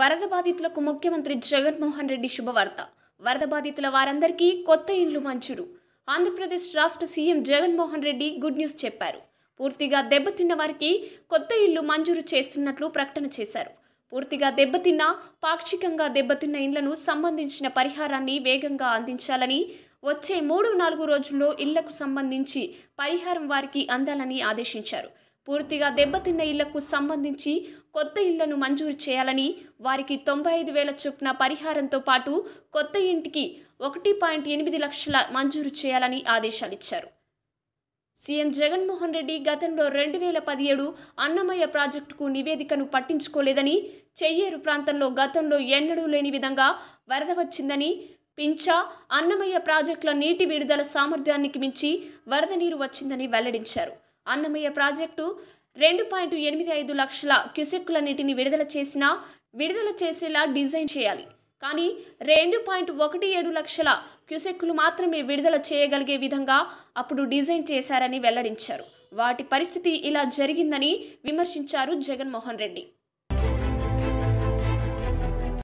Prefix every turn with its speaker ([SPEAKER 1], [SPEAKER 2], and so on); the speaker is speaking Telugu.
[SPEAKER 1] వరద బాధితులకు ముఖ్యమంత్రి జగన్మోహన్ రెడ్డి శుభవార్త వరద బాధితుల వారందరికీ కొత్త ఇండ్లు మంజూరు ఆంధ్రప్రదేశ్ రాష్ట్ర CM Jaganmohan Reddy good news చెప్పారు పూర్తిగా దెబ్బతిన్న వారికి కొత్త ఇల్లు మంజూరు చేస్తున్నట్లు ప్రకటన చేశారు పూర్తిగా దెబ్బతిన్న పాక్షికంగా దెబ్బతిన్న ఇళ్లను సంబంధించిన పరిహారాన్ని వేగంగా అందించాలని వచ్చే మూడు నాలుగు రోజుల్లో ఇళ్లకు సంబంధించి పరిహారం వారికి అందాలని ఆదేశించారు పూర్తిగా దెబ్బతిన్న ఇళ్లకు సంబంధించి కొత్త ఇళ్లను మంజూరు చేయాలని వారికి తొంభై ఐదు వేల చొప్పున పరిహారంతో పాటు కొత్త ఇంటికి ఒకటి పాయింట్ ఎనిమిది లక్షల మంజూరు చేయాలని ఆదేశాలిచ్చారు సీఎం జగన్మోహన్ రెడ్డి గతంలో రెండు వేల పదిహేడు అన్నమయ్య ప్రాజెక్టుకు నివేదికను పట్టించుకోలేదని చెయ్యేరు ప్రాంతంలో గతంలో ఎన్నడూ లేని విధంగా వరద వచ్చిందని పించ అన్నమయ్య ప్రాజెక్టుల నీటి విడుదల సామర్థ్యానికి మించి వరద నీరు వచ్చిందని వెల్లడించారు అన్నమయ్య ప్రాజెక్టు రెండు పాయింట్ ఎనిమిది ఐదు లక్షల క్యూసెక్కుల నీటిని విడుదల చేసినా విడుదల చేసేలా డిజైన్ చేయాలి కానీ రెండు పాయింట్ ఒకటి ఏడు లక్షల క్యూసెక్కులు మాత్రమే విడుదల చేయగలిగే విధంగా అప్పుడు డిజైన్ చేశారని వెల్లడించారు వాటి పరిస్థితి ఇలా జరిగిందని విమర్శించారు జగన్మోహన్ రెడ్డి